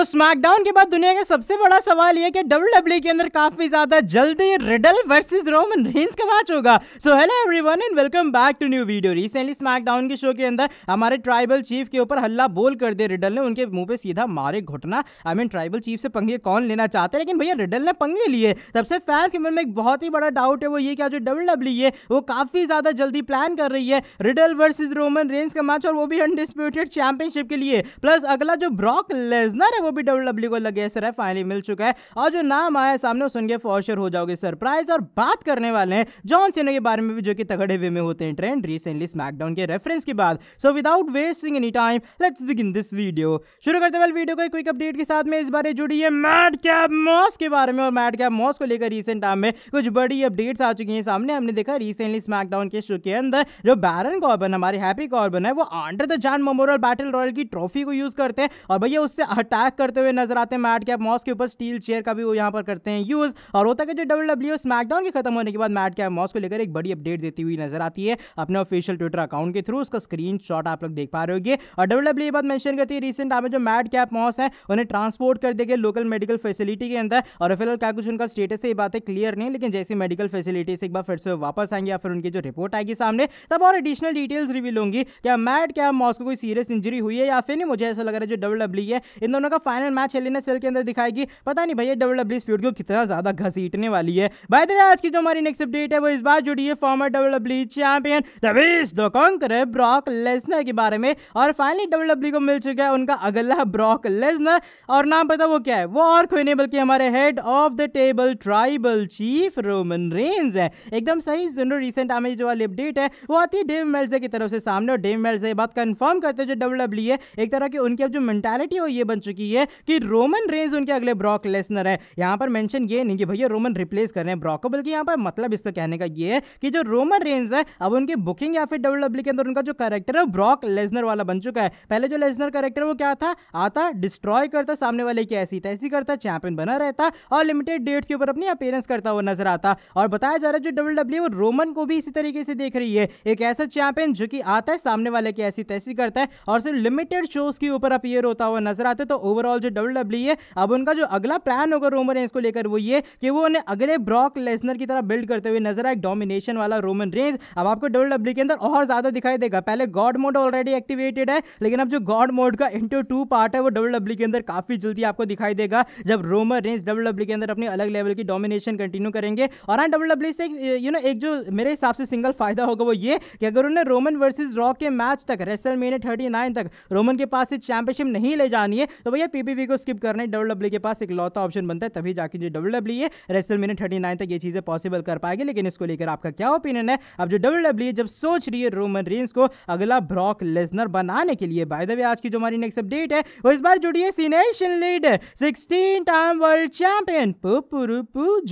तो स्मैकडाउन के बाद दुनिया का सबसे बड़ा सवाल यह कि डब्ल्यू डब्ल्यू e के अंदर काफी ज्यादा जल्दी रिडल वर्सेस रोमन रेंज का मैच होगा so hello everyone and welcome back to new video recently SmackDown के शो के अंदर हमारे ट्राइबल चीफ के ऊपर हल्ला बोल कर दे रिडल ने उनके मुंह पे सीधा मारे घुटना I I mean mean, tribal chief से पंगे कौन लेना चाहते हैं लेकिन भैया रिडल ने पंगे लिए तब से फैंस के मन में एक बहुत ही बड़ा डाउट है वो ये क्या जो डब्ल्यू e है वो काफी ज्यादा जल्दी प्लान कर रही है रिडल वर्सेज रोमन रेंज का मैच और वो भी अनडिस्प्यूटेड चैंपियनशिप के लिए प्लस अगला जो ब्रॉक लेजनर है भी डब्ल्यू e को लगे सर है फाइनली मिल चुका है और जो नाम आया सामने सुन के फॉर्शर हो जाओगे सरप्राइज और बात करने वाले हैं जॉन सीना के बारे में भी जो कि तगड़े वे में होते हैं ट्रेंड रिसेंटली स्मैकडाउन के रेफरेंस के बाद so without wasting any time let's begin this video शुरू करते वाले वीडियो को एक क्विक अपडेट के साथ में इस बारे जुड़ी है मैड कैब मॉस के बारे में और मैड कैब मॉस को लेकर रिसेंट टाइम में कुछ बड़ी अपडेट्स आ चुकी हैं सामने हमने देखा रिसेंटली स्मैकडाउन के शो के अंदर जो बैरन कॉर्बन हमारे हैप्पी कॉर्बन है वो Andre the giant memorial battle royal की ट्रॉफी को यूज करते हैं और भैया उससे अटैक करते हुए नजर आते हैं मैट कैप मॉस के ऊपर स्टील चेयर का भी वो यहाँ पर करते हैं यूज और होता है कि जो डब्ल्यू डब्ल्यू स्मैकडाउन के खत्म होने के बाद मैट कैप मॉस को लेकर एक बड़ी अपडेट देती हुई नजर आती है अपने ऑफिशियल ट्विटर अकाउंट के थ्रू उसका स्क्रीन आप लोग देख पा रहे होगी और डब्ल्यू e डब्ल्यू बात मैंशन करती है रिसेंट आप जो मैट कैप मॉस है उन्हें ट्रांसपोर्ट कर देगा लोकल मेडिकल फैसिलिटी के अंदर और फिलहाल क्या कुछ उनका स्टेटस है ये बातें क्लियर नहीं लेकिन जैसे मेडिकल फैसिलिटी से एक बार फिर से वापस आएंगे या फिर उनकी जो रिपोर्ट आएगी सामने तब और एडिशनल डिटेल्स रिवील होंगी क्या मैट क्या मॉस को कोई सीरियस इंजरी हुई है या फिर नहीं मुझे ऐसा लग रहा है जो डब्ल्यू डब्ल्यू e है इन दोनों का फाइनल मैच हेलेना सेल के अंदर दिखाएगी पता नहीं भैया डब्ल्यू डब्ल्यू स्पीड को कितना ज़्यादा घसीटने वाली है भाई द आज की जो हमारी नेक्स्ट अपडेट है वो इस बार जुड़ी है former W W champion the beast the Brock Lesnar के बारे में और फाइनली डब्ल्यू डब्ल्यू को मिल चुका है उनका अगला ब्रॉक लेसनर और नाम पता वो क्या है वो और कोई नहीं बल्कि हमारे head of the table tribal chief Roman Reigns है एकदम सही सुनो रिसेंट हमें जो वाली अपडेट है वो आती है डेव मेल्जे की तरफ से सामने और डेव मेल्जे बात कन्फर्म करते हैं जो डब्ल्यू डब्ल्यू e है एक तरह की उनकी अब जो मेंटालिटी हो ये बन चुकी है है कि रोमन रेंज उनके अगले ब्रॉक लेसनर है यहां पर मेंशन ये नहीं कि भैया रोमन रिप्लेस कर रहे हैं ब्रॉक को बल्कि यहां पर मतलब इसका कहने का ये है कि जो रोमन रेंज है अब उनकी बुकिंग या फिर डब्ल्यू e के अंदर उनका जो करेक्टर है ब्रॉक लेसनर वाला बन चुका है पहले जो लेसनर करेक्टर वो क्या था आता डिस्ट्रॉय करता सामने वाले की ऐसी तैसी करता चैंपियन बना रहता और लिमिटेड डेट्स के ऊपर अपनी अपेयरेंस करता हुआ नजर आता और बताया जा रहा है जो डब्ल्यू डब्ल्यू रोमन को भी इसी तरीके से देख रही है एक ऐसा चैंपियन जो कि आता है सामने वाले की ऐसी तैसी करता है और सिर्फ लिमिटेड शोज के ऊपर अपियर होता हुआ नजर आता है तो ओवरऑल ओवरऑल जो डब्ल्यू डब्ल्यू e है अब उनका जो अगला प्लान होगा रोमन रेंज को लेकर वो ये कि वो उन्हें अगले ब्रॉक लेसनर की तरह बिल्ड करते हुए नजर आए डोमिनेशन वाला रोमन रेंज अब आपको डब्ल्यू डब्ल्यू e के अंदर और ज़्यादा दिखाई देगा पहले गॉड मोड ऑलरेडी एक्टिवेटेड है लेकिन अब जो गॉड मोड का इंटू टू पार्ट है वो डब्ल्यू डब्ल्यू e के अंदर काफ़ी जल्दी आपको दिखाई देगा जब रोमन रेंज डब्ल्यू डब्ल्यू के अंदर अपने अलग लेवल की डोमिनेशन कंटिन्यू करेंगे और हाँ डब्ल्यू डब्ल्यू से यू नो एक जो मेरे हिसाब से सिंगल फायदा होगा वो ये कि अगर उन्हें रोमन वर्सेज रॉक के मैच तक रेसल मेने थर्टी तक रोमन के पास से चैंपियनशिप नहीं ले जानी है तो भैया पीपीवी को स्किप करने डब्ल्यू डब्ल्यू के पास एक लौता ऑप्शन बनता है तभी जाके जो डब्ल्यू डब्ल्यू e है रेसल मिनट थर्टी नाइन तक ये चीज़ें पॉसिबल कर पाएगी लेकिन इसको लेकर आपका क्या ओपिनियन है अब जो डब्ल्यू डब्ल्यू e जब सोच रही है रोमन रेंस को अगला ब्रॉक लेजनर बनाने के लिए बाय द वे आज की जो हमारी नेक्स्ट अपडेट है वो इस बार जुड़ी है Cenation lead sixteen time world champion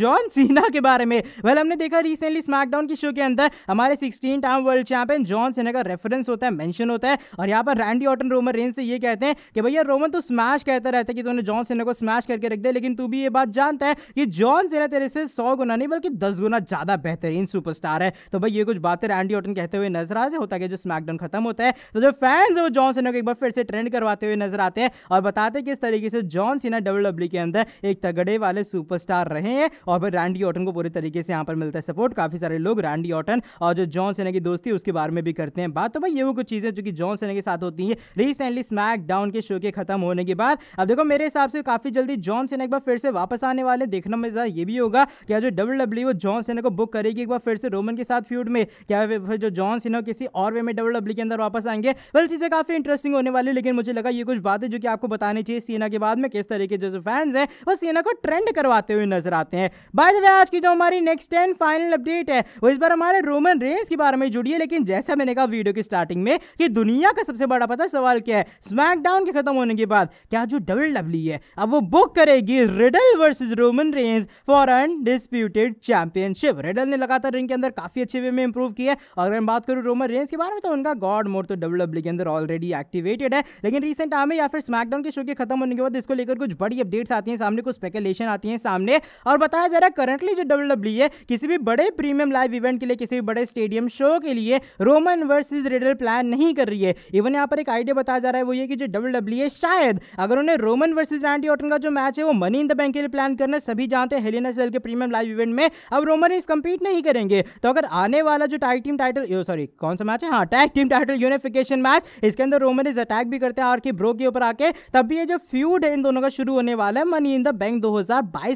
John Cena के बारे में वेल हमने देखा रिसेंटली स्मैकडाउन की शो के अंदर हमारे sixteen time world champion John Cena का रेफरेंस होता है मेंशन होता है और यहाँ पर रैंडी ऑटन रोमन रेंस से ये कहते हैं कि भैया रोमन तो स्मैश कहता रहता है कि तूने जॉन सेना को स्मैश करके रख दिया लेकिन तू भी ये बात जानता है कि जॉन सेना तेरे से सौ गुना नहीं बल्कि दस गुना ज़्यादा बेहतरीन सुपरस्टार है तो भाई ये कुछ बातें एंडी ऑटन कहते हुए नजर आते होता है जो स्मैकडाउन खत्म होता है तो जो फैंस है वो जॉन सेना को एक बार फिर से ट्रेंड करवाते हुए नजर आते हैं और बताते किस तरीके से जॉन सेना डब्ल्यू डब्ल्यू के अंदर एक तगड़े वाले सुपरस्टार रहे हैं और फिर रैंडी ऑटन को पूरी तरीके से यहाँ पर मिलता है सपोर्ट काफ़ी सारे लोग रैंडी ऑटन और जो जॉन सेना की दोस्ती उसके बारे में भी करते हैं बात तो भाई ये वो कुछ चीज़ें जो कि जॉन सेना के साथ होती है रिसेंटली स्मैक डाउन के शो के खत्म होने के बाद अब देखो मेरे हिसाब से काफ़ी जल्दी जॉन सेना एक बार फिर से वापस आने वाले देखना में ये भी होगा क्या जो डब्ल्यू डब्ल्यू जॉन सेना को बुक करेगी एक बार फिर से रोमन के साथ फ्यूड में क्या जो जॉन सेना किसी और वे में डब्ल्यू डब्ल्यू के अंदर वापस आएंगे वह चीज़ें काफ़ी इंटरेस्टिंग होने वाली लेकिन मुझे लगा ये कुछ बातें जो कि आपको बतानी चाहिए सीना के बाद में किस तरीके जो जो फैंस हैं वो सीना को ट्रेंड करवाते हुए नजर आते हैं बाय द वे आज की जो हमारी नेक्स्ट टेन फाइनल अपडेट है वो इस बार हमारे रोमन रेंस के बारे में जुड़ी है लेकिन जैसा मैंने कहा वीडियो की स्टार्टिंग में कि दुनिया का सबसे बड़ा पता सवाल क्या है स्मैकडाउन के खत्म होने के बाद क्या जो डबल डब्ल्यू है अब वो बुक करेगी Riddle versus Roman Reigns for undisputed championship Riddle ने लगातार रिंग के अंदर काफी अच्छे वे में इंप्रूव किया है अगर मैं बात करूँ रोमन रेंज के बारे में तो उनका गॉड मोर तो डब्ल्यू डब्ल्यू के अंदर ऑलरेडी एक्टिवेटेड है लेकिन रिसेंट आम या फिर स्मैकडाउन के शो के खत्म होने के बाद इसको लेकर कुछ बड़ी अपडेट्स आती हैं सामने कुछ स्पेकुलेशन आती हैं सामने और बताया जा रहा है करंटली जो डब्ल्यू डब्ल्यू है किसी भी बड़े प्रीमियम लाइव इवेंट के लिए किसी भी बड़े स्टेडियम शो के लिए रोमन वर्सेज रिडल प्लान नहीं कर रही है इवन यहाँ पर एक आइडिया बताया जा रहा है वो ये कि जो डब्ल्यू डब्ल्यू है शायद अगर और उन्हें रोमन वर्सेज रैंडी ऑटन का जो मैच है वो मनी इन द बैंक के लिए प्लान करना सभी जानते हैं हेलिना सेल के प्रीमियम लाइव इवेंट में अब रोमन इस कम्पीट नहीं करेंगे तो अगर आने वाला जो टैग टीम टाइटल सॉरी कौन सा मैच है हाँ tag team title unification match इसके अंदर रोमन इस अटैक भी करते हैं आर के ब्रो के ऊपर आके तब भी ये जो फ्यूड है इन दोनों का शुरू होने वाला है मनी इन द बैंक दो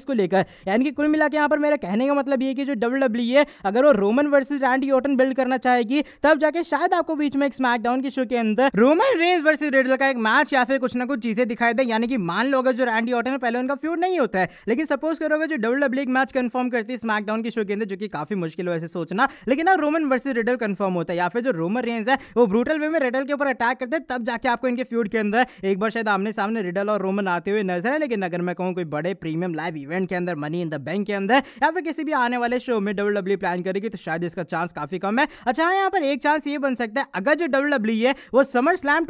को लेकर यानी कि कुल मिला यहाँ पर मेरा कहने का मतलब ये कि जो डब्ल्यू e है अगर वो Roman versus Randy Orton build करना चाहेगी तब जाके शायद आपको बीच में एक स्मैकडाउन के शो के अंदर रोमन रेंज वर्सेज रेडल का एक मैच या फिर कुछ ना कुछ चीजें दिखाई फायदा यानी कि मान लो अगर जो रैंडी ऑटन और पहलवान का फ्यूड नहीं होता है लेकिन सपोज करो अगर जो डब्ल्यू डब्ल्यू एक मैच कन्फर्म करती है स्मैकडाउन की शो के अंदर जो कि काफी मुश्किल हो ऐसे सोचना लेकिन ना रोमन वर्सेज रेडल कन्फर्म होता है या फिर जो रोमन रेंज है वो ब्रूटल वे में रेडल के ऊपर अटैक करते हैं तब जाके आपको इनके फ्यूड के अंदर एक बार शायद आमने सामने रिडल और रोमन आते हुए नजर है लेकिन अगर मैं कहूँ कोई बड़े प्रीमियम लाइव इवेंट के अंदर मनी इन द बैंक के अंदर या फिर किसी भी आने वाले शो में डब्ल्यू डब्ल्यू प्लान करेगी तो शायद इसका चांस काफी कम है अच्छा हाँ यहाँ पर एक चांस ये बन सकता है अगर जो डब्ल्यू डब्ल्यू है वो समर स्लैम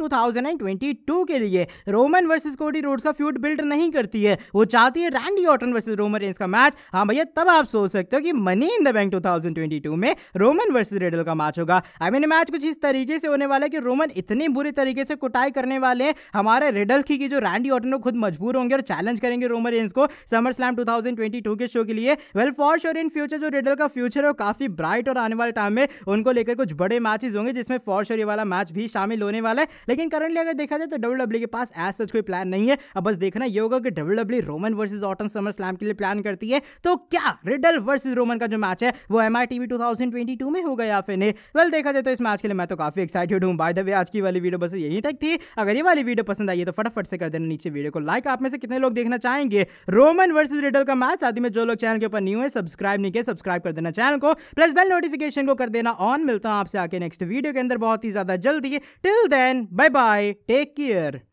टू के लिए Roman versus versus Cody Rhodes का फ्यूड बिल्ड नहीं करती है वो चाहती है Randy Orton versus Roman Reigns का मैच हाँ भैया तब आप सोच सकते हो कि मनी इन द बैंक 2022 में रोमन वर्सेस रेडल का मैच होगा आई मीन मैच कुछ इस तरीके से होने वाला है कि रोमन इतने बुरे तरीके से कुटाई करने वाले हैं हमारे रेडल की, की जो रैंडी ऑटन खुद मजबूर होंगे और चैलेंज करेंगे रोमन रेंस को समर स्लैम टू के शो के लिए well for sure in future जो रेडल का फ्यूचर है काफ़ी ब्राइट और आने वाले टाइम में उनको लेकर कुछ बड़े मैचेस होंगे जिसमें फॉर श्योर वाला मैच भी शामिल होने वाला है लेकिन करंटली अगर देखा जाए तो डब्ल्यू e के पास एज सच कोई प्लान प्लान नहीं है अब बस देखना ये होगा कि W W Roman versus Orton SummerSlam के लिए प्लान करती है तो क्या रिडल वर्सेज रोमन का जो मैच है वो एम आई टीवी टू में होगा या फिर नहीं वेल देखा जाए तो इस मैच के लिए मैं तो काफी एक्साइटेड हूँ बाय द वे आज की वाली वीडियो बस यहीं तक थी अगर ये वाली वीडियो पसंद आई है तो फटाफट से कर देना नीचे वीडियो को लाइक आप में से कितने लोग देखना चाहेंगे रोमन वर्सेज रिडल का मैच आदि में जो लोग चैनल के ऊपर न्यू है सब्सक्राइब नहीं किया सब्सक्राइब कर देना चैनल को प्लस बेल नोटिफिकेशन को कर देना ऑन मिलता हूँ आपसे आके नेक्स्ट वीडियो के अंदर बहुत ही ज्यादा जल्दी till then bye bye take care